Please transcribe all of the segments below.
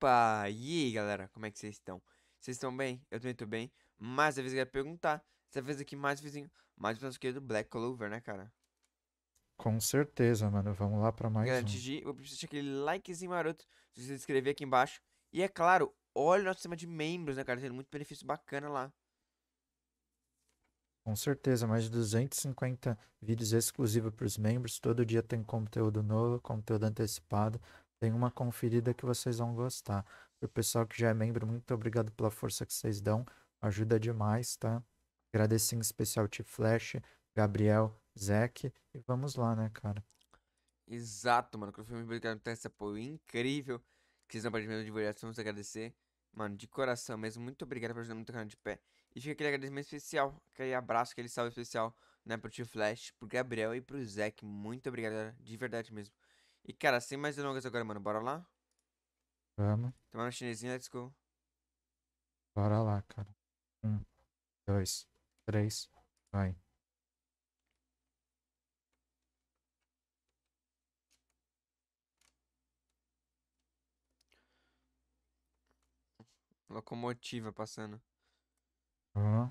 Opa! E aí, galera, como é que vocês estão? Vocês estão bem? Eu também tô bem. Mais a vez que eu ia perguntar. Dessa vez aqui, mais vizinho. Mais o nosso querido Black Clover, né, cara? Com certeza, mano. Vamos lá pra mais galera, um. antes eu preciso deixar aquele likezinho maroto. Se você inscrever aqui embaixo. E é claro, olha o nosso sistema de membros, né, cara? Tem muito benefício bacana lá. Com certeza, mais de 250 vídeos exclusivos para os membros. Todo dia tem conteúdo novo, conteúdo antecipado, tem uma conferida que vocês vão gostar. Pro pessoal que já é membro, muito obrigado pela força que vocês dão. Ajuda demais, tá? Agradecimento em especial T Flash, Gabriel, Zeke. E vamos lá, né, cara? Exato, mano. Quando foi obrigado por ter esse apoio incrível. Que vocês não podem mesmo de verdade, vamos agradecer. Mano, de coração mesmo, muito obrigado por ajudar muito o canal de pé. E fica aquele agradecimento especial, aquele abraço, aquele salve especial, né, pro t Flash, pro Gabriel e pro Zeke. Muito obrigado, de verdade mesmo. E, cara, sem mais delongas agora, mano, bora lá? Vamos. Tomar um chinesinho, let's go. Bora lá, cara. Um, dois, três, vai. Locomotiva passando. Uhum.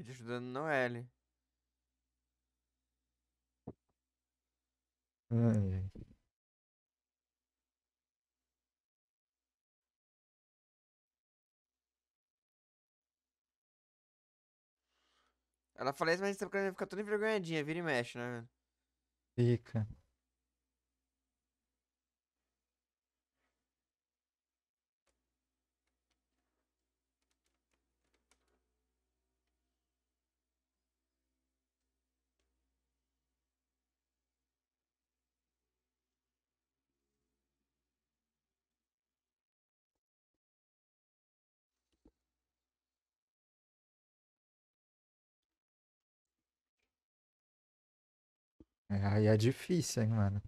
Eu te ajudando no L. Ai, ai. Ela fala isso, mas essa câmera vai ficar toda envergonhadinha, vira e mexe, né? Fica. É, aí é difícil, hein, mano.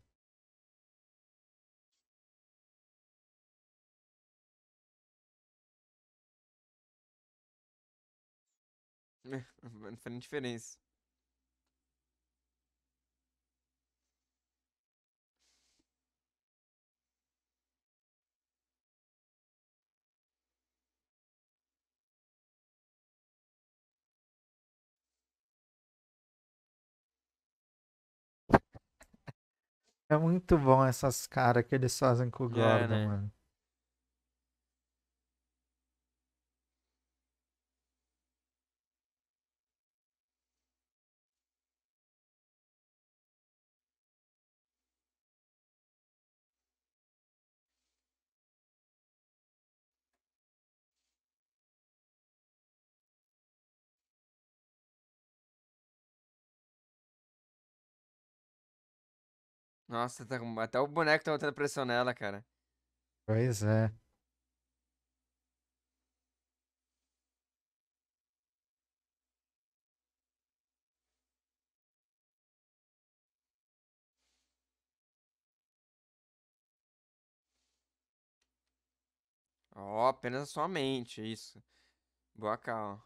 Não faz diferença. É muito bom essas caras que eles fazem com o é, Gordon, é, né? mano. Nossa, tá, até o boneco tá botando pressão nela, cara. Pois é. Ó, oh, apenas a sua mente, isso. Boa calma.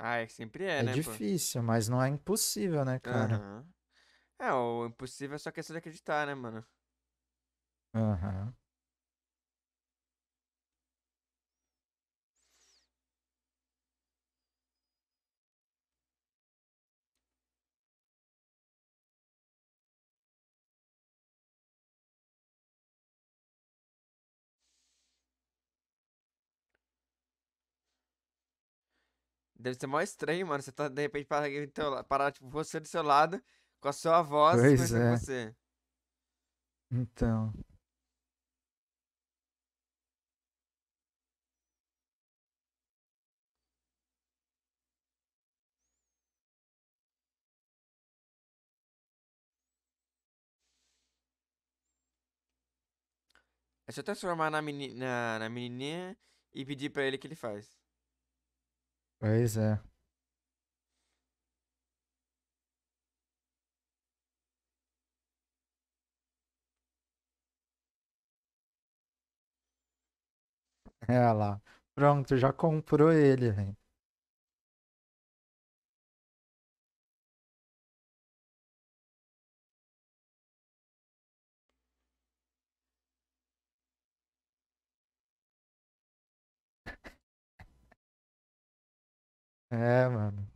Ah, é que sempre é, É né? É difícil, mas não é impossível, né, cara? É, o impossível é só questão de acreditar, né, mano? Aham. Deve ser mó estranho, mano. Você tá, de repente, parar, teu, parar tipo, você do seu lado, com a sua voz, pois é. você. Então. É só transformar na, meni na, na menininha e pedir pra ele o que ele faz. Pois é. É lá. Pronto, já comprou ele, velho. É, mano.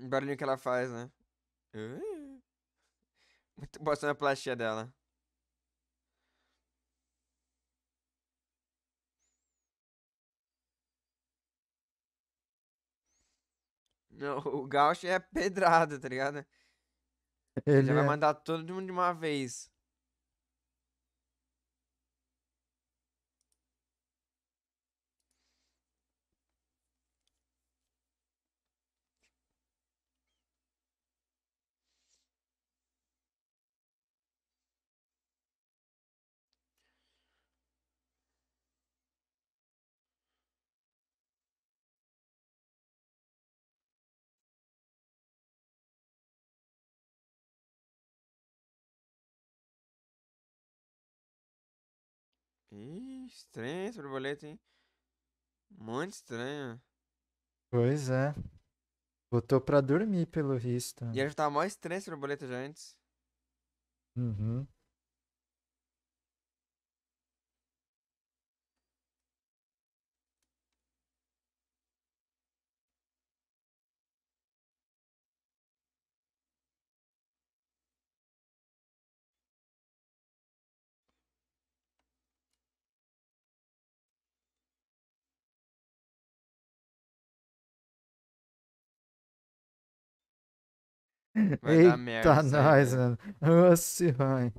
O que ela faz, né? Muito boa plastia dela. Não, o Gaucho é pedrado, tá ligado? Ele, Ele já é... vai mandar todo mundo de uma vez. estranho esse borboleta, hein? Muito estranho. Pois é. Botou pra dormir, pelo visto. E ela já tava mais estranha essa borboleta já antes. Uhum. Vai Eita, dar merda. Eita, nós, mano. Nossa, vai.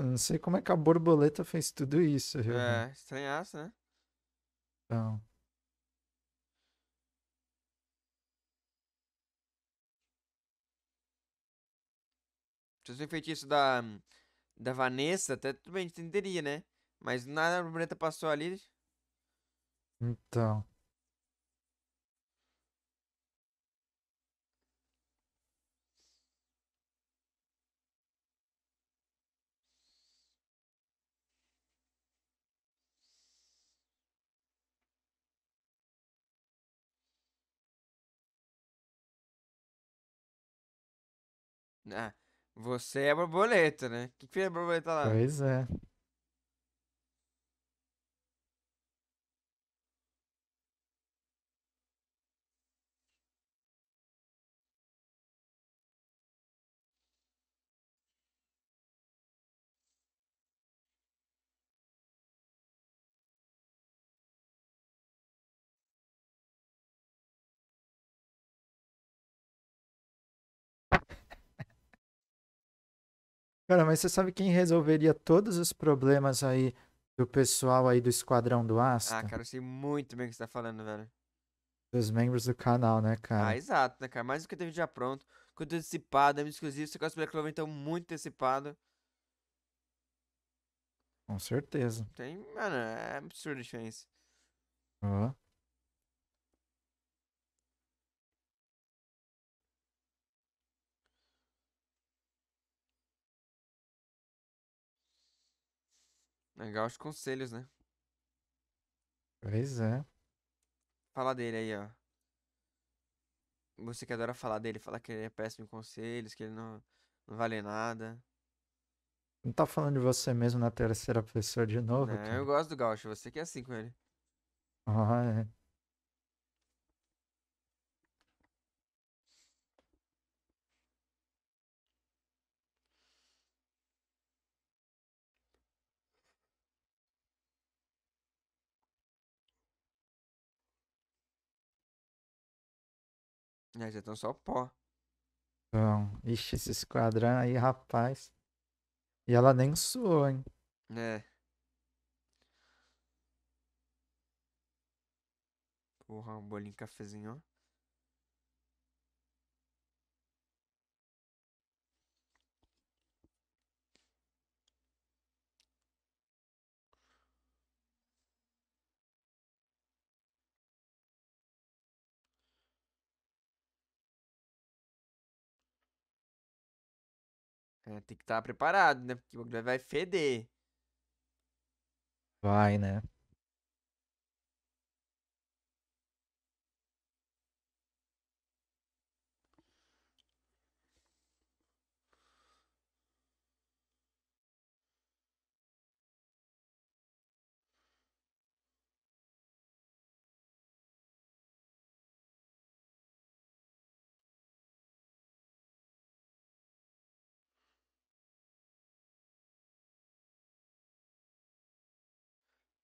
Mano, não sei como é que a borboleta fez tudo isso, viu? É, estranhaço, né? Então. Se fosse o feitiço da, da Vanessa, até tudo bem, a gente entenderia, né? Mas nada, a borboleta passou ali. Então. Ah, você é borboleta, né? O que, que fez a borboleta lá? Pois é. Cara, mas você sabe quem resolveria todos os problemas aí do pessoal aí do Esquadrão do Aço? Ah, cara, eu sei muito bem o que você tá falando, velho. Dos membros do canal, né, cara? Ah, exato, né, cara? Mais do que teve já pronto. Conteúdo antecipado, é Você exclusivos, sequestro Black Clover, então muito antecipado. Com certeza. Tem, mano, é absurda a diferença. Ó. Legal é os conselhos, né? Pois é. Fala dele aí, ó. Você que adora falar dele, falar que ele é péssimo em conselhos, que ele não, não vale nada. Não tá falando de você mesmo na terceira pessoa de novo? É, eu gosto do Gaucho, você que é assim com ele. Ah, é. Né? já estão só pó. Então, ixi, esse esquadrão aí, rapaz. E ela nem suou, hein? É. Porra, um bolinho cafezinho, ó. É, tem que estar tá preparado, né? Porque o bagulho vai feder. Vai, né?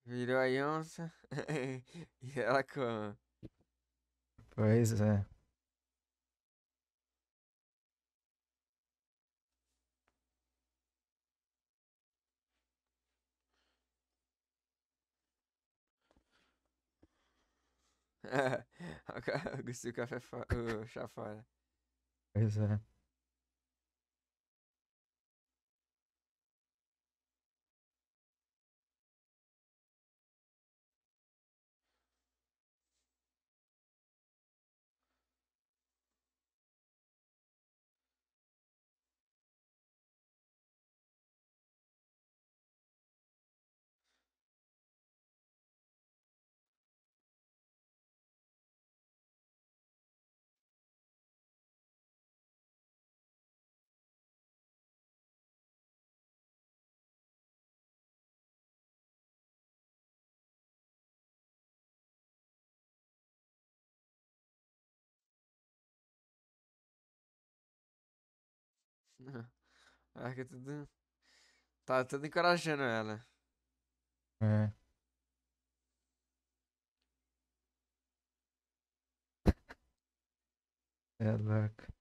Virou a onça. e ela com Pois é. É, o café, o chá fora. Pois é. Ah, que tudo. Tá tudo encorajando ela. É. É louco.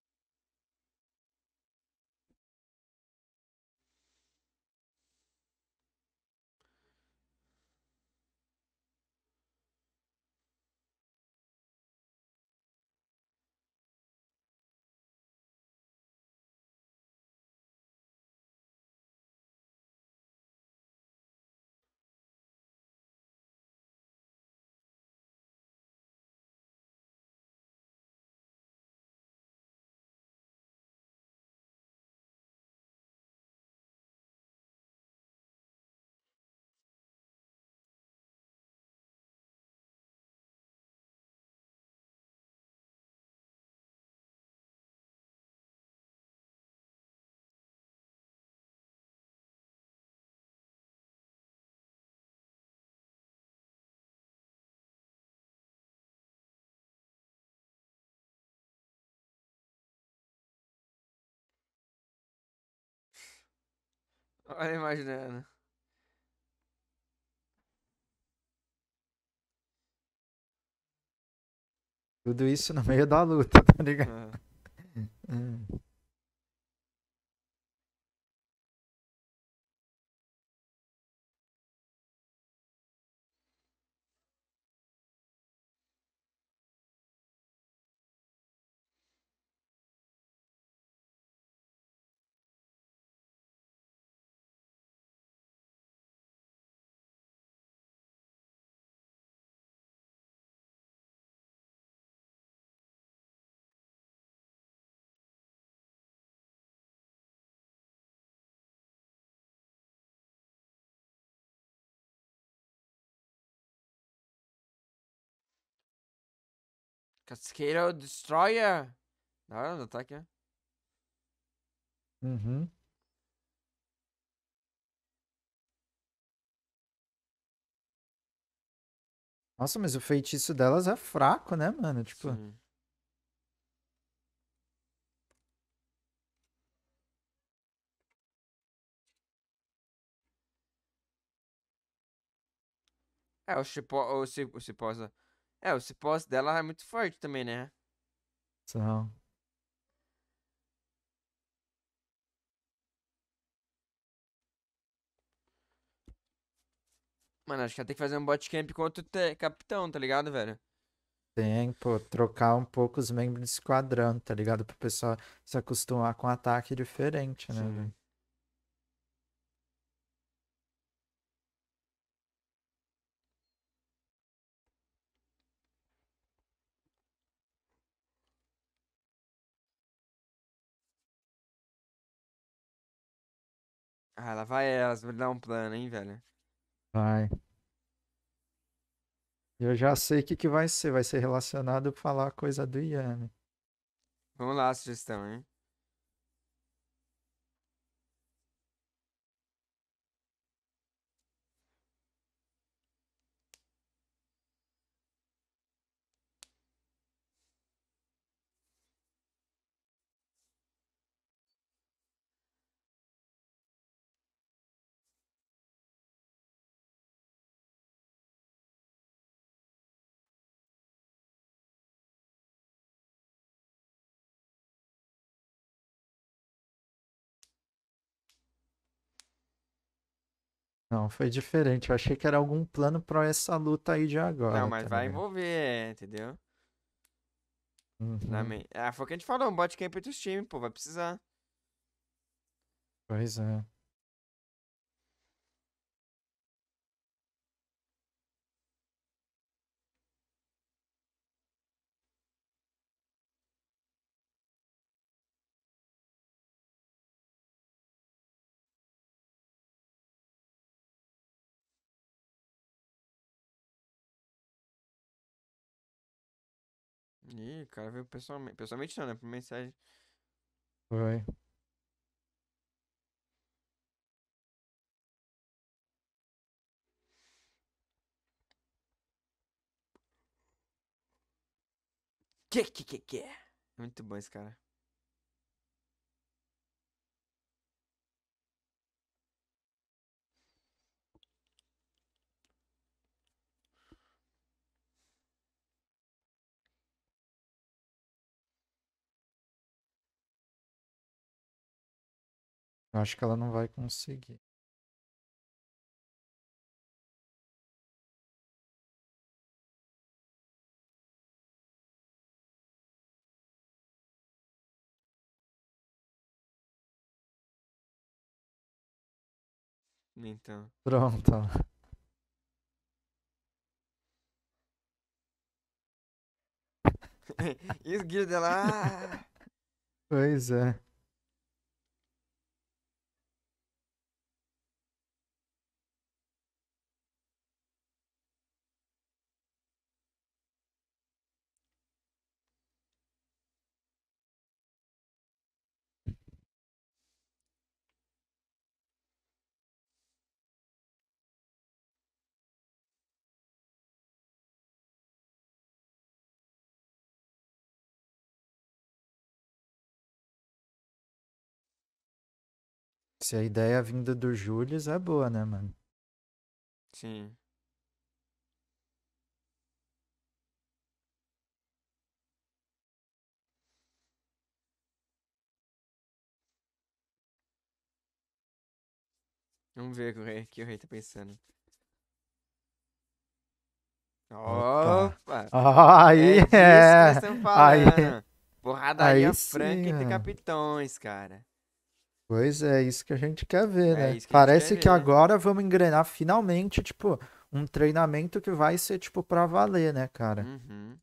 Olha imaginando. Tudo isso no meio da luta, tá ligado? É. é. Cascado Destroyer. Da hora do ataque, né? Uhum. Nossa, mas o feitiço delas é fraco, né, mano? Tipo. Sim. É, o Ciposa. O Ciposa. É, o cipós dela é muito forte também, né? São. Mano, acho que ela tem que fazer um botcamp contra o capitão, tá ligado, velho? Tem, pô, trocar um pouco os membros do esquadrão, tá ligado? Pro pessoal se acostumar com um ataque diferente, né, velho? Ah, lá vai elas, vai dar um plano, hein, velho. Vai. Eu já sei o que, que vai ser. Vai ser relacionado a falar a coisa do Ian. Vamos lá, sugestão, hein? Não, foi diferente. Eu achei que era algum plano pra essa luta aí de agora. Não, mas tá vai envolver, entendeu? Uhum. Ah, foi o que a gente falou, um bot camp entre os times, pô, vai precisar. Pois é. o cara. Veio pessoalmente. Pessoalmente não, né? Por mensagem. Foi. Que que que que é? Muito bom esse cara. Eu acho que ela não vai conseguir. Então. Pronto. Esguia dela. Ah! Pois é. se a ideia vinda do Júlio é boa, né, mano? Sim. Vamos ver o que o rei, que o rei tá pensando. Opa! Oh, aí é! é. Aí. Porradaria aí Frank sim, entre capitões, cara. Pois é, isso que a gente quer ver, é né? Que Parece que né? agora vamos engrenar finalmente, tipo, um treinamento que vai ser, tipo, pra valer, né, cara? Uhum.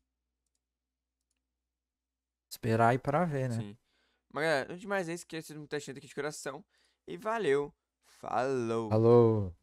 Esperar e pra ver, né? Sim. Mas, galera, antes de mais, não esqueça de me estar aqui de coração. E valeu. Falou. Falou.